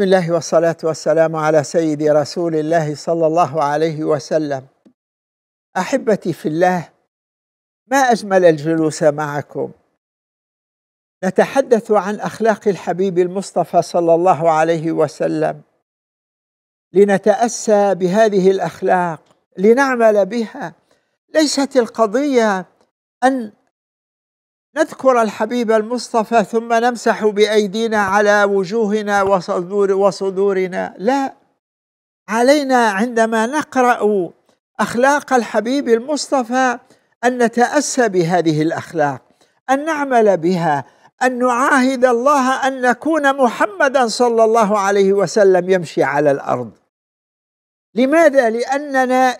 بسم الله والصلاة والسلام على سيد رسول الله صلى الله عليه وسلم أحبتي في الله ما أجمل الجلوس معكم نتحدث عن أخلاق الحبيب المصطفى صلى الله عليه وسلم لنتأسى بهذه الأخلاق لنعمل بها ليست القضية أن نذكر الحبيب المصطفى ثم نمسح بايدينا على وجوهنا وصدور وصدورنا لا علينا عندما نقرا اخلاق الحبيب المصطفى ان نتاسى بهذه الاخلاق ان نعمل بها ان نعاهد الله ان نكون محمدا صلى الله عليه وسلم يمشي على الارض لماذا لاننا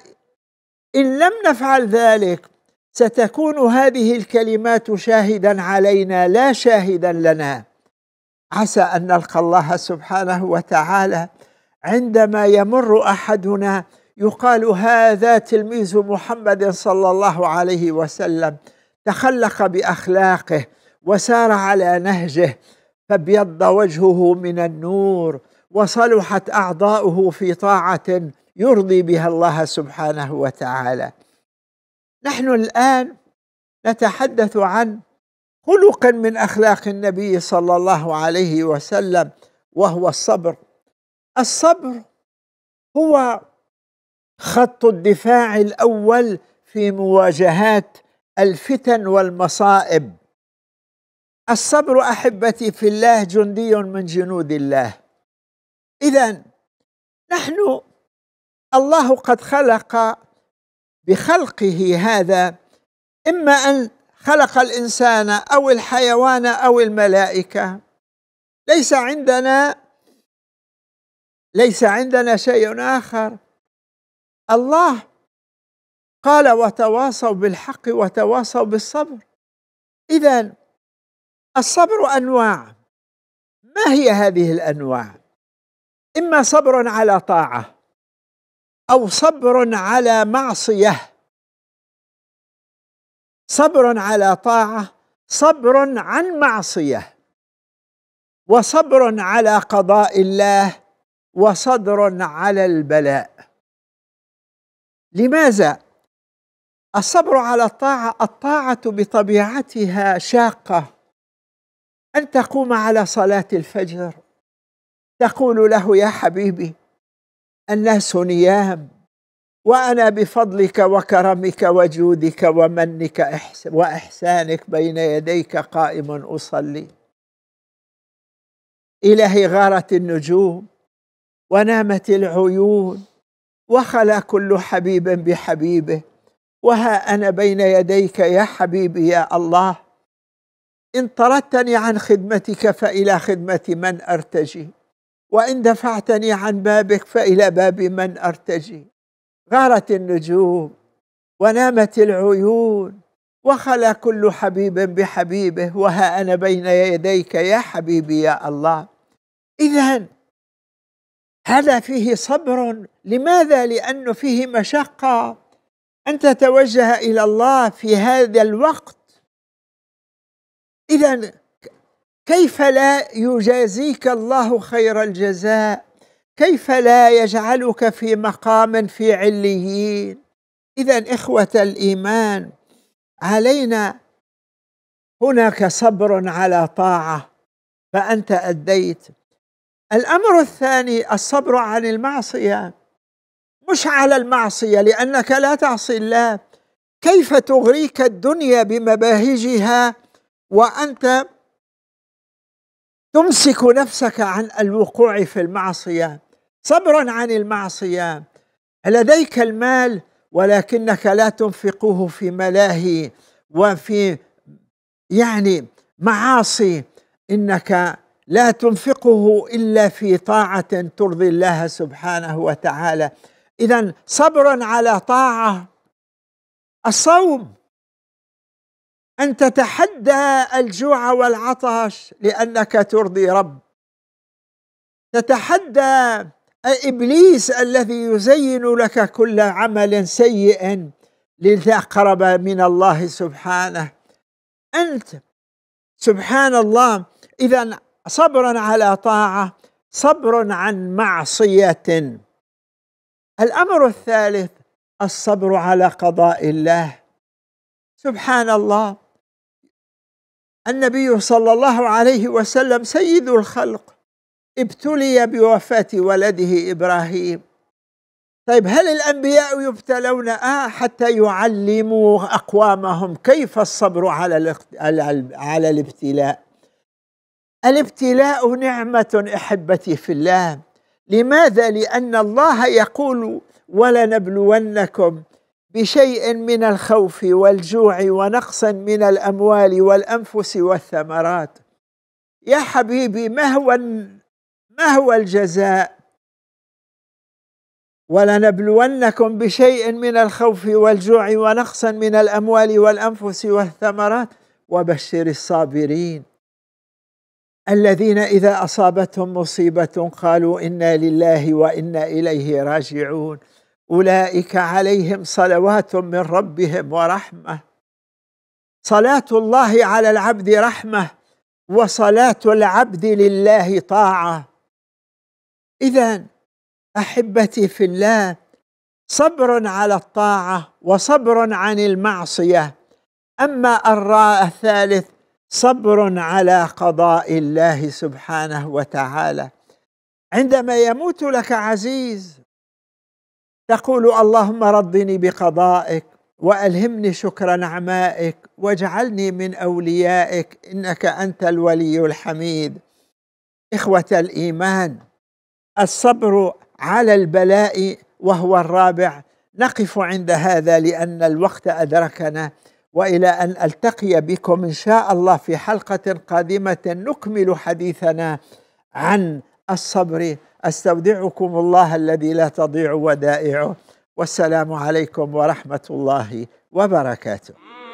ان لم نفعل ذلك ستكون هذه الكلمات شاهدا علينا لا شاهدا لنا عسى ان نلقى الله سبحانه وتعالى عندما يمر احدنا يقال هذا تلميذ محمد صلى الله عليه وسلم تخلق باخلاقه وسار على نهجه فابيض وجهه من النور وصلحت اعضاؤه في طاعه يرضي بها الله سبحانه وتعالى نحن الآن نتحدث عن خلق من أخلاق النبي صلى الله عليه وسلم وهو الصبر الصبر هو خط الدفاع الأول في مواجهات الفتن والمصائب الصبر احبتي في الله جندي من جنود الله اذا نحن الله قد خلق بخلقه هذا اما ان خلق الانسان او الحيوان او الملائكه ليس عندنا ليس عندنا شيء اخر الله قال وتواصوا بالحق وتواصوا بالصبر اذا الصبر انواع ما هي هذه الانواع اما صبر على طاعه أو صبر على معصية صبر على طاعة صبر عن معصية وصبر على قضاء الله وصدر على البلاء لماذا الصبر على الطاعه الطاعه بطبيعتها شاقه ان تقوم على صلاه الفجر تقول له يا حبيبي الناس نيام وأنا بفضلك وكرمك وجودك ومنك وإحسانك بين يديك قائم أصلي إلهي غارت النجوم ونامت العيون وخلا كل حبيب بحبيبه وها أنا بين يديك يا حبيبي يا الله إن طردتني عن خدمتك فإلى خدمة من أرتجي وإن دفعتني عن بابك فإلى باب من أرتجي غارت النجوم ونامت العيون وخلا كل حبيب بحبيبه وها أنا بين يديك يا حبيبي يا الله إذا هذا فيه صبر لماذا؟ لأنه فيه مشقة أن تتوجه إلى الله في هذا الوقت إذا كيف لا يجازيك الله خير الجزاء كيف لا يجعلك في مقام في عليين اذا اخوه الايمان علينا هناك صبر على طاعه فانت اديت الامر الثاني الصبر عن المعصيه مش على المعصيه لانك لا تعصي الله كيف تغريك الدنيا بمباهجها وانت تمسك نفسك عن الوقوع في المعصيه صبرا عن المعصيه لديك المال ولكنك لا تنفقه في ملاهي وفي يعني معاصي انك لا تنفقه الا في طاعه ترضي الله سبحانه وتعالى اذا صبرا على طاعه الصوم أن تتحدى الجوع والعطش لأنك ترضي رب تتحدى إبليس الذي يزين لك كل عمل سيء لتقرب من الله سبحانه أنت سبحان الله إذا صبر على طاعة صبر عن معصية الأمر الثالث الصبر على قضاء الله سبحان الله النبي صلى الله عليه وسلم سيد الخلق ابتلي بوفاة ولده إبراهيم طيب هل الأنبياء يبتلون آه حتى يعلموا أقوامهم كيف الصبر على على الابتلاء الابتلاء نعمة أحبتي في الله لماذا؟ لأن الله يقول ولنبلونكم بشيء من الخوف والجوع ونقص من الاموال والانفس والثمرات يا حبيبي ما هو ما هو الجزاء ولنبلونكم بشيء من الخوف والجوع ونقص من الاموال والانفس والثمرات وبشر الصابرين الذين اذا اصابتهم مصيبه قالوا انا لله وانا اليه راجعون اولئك عليهم صلوات من ربهم ورحمه صلاه الله على العبد رحمه وصلاه العبد لله طاعه اذا احبتي في الله صبر على الطاعه وصبر عن المعصيه اما الراء الثالث صبر على قضاء الله سبحانه وتعالى عندما يموت لك عزيز تقول اللهم رضني بقضائك والهمني شكر نعمائك واجعلني من اوليائك انك انت الولي الحميد اخوه الايمان الصبر على البلاء وهو الرابع نقف عند هذا لان الوقت ادركنا والى ان التقي بكم ان شاء الله في حلقه قادمه نكمل حديثنا عن الصبر استودعكم الله الذي لا تضيع ودائعه والسلام عليكم ورحمه الله وبركاته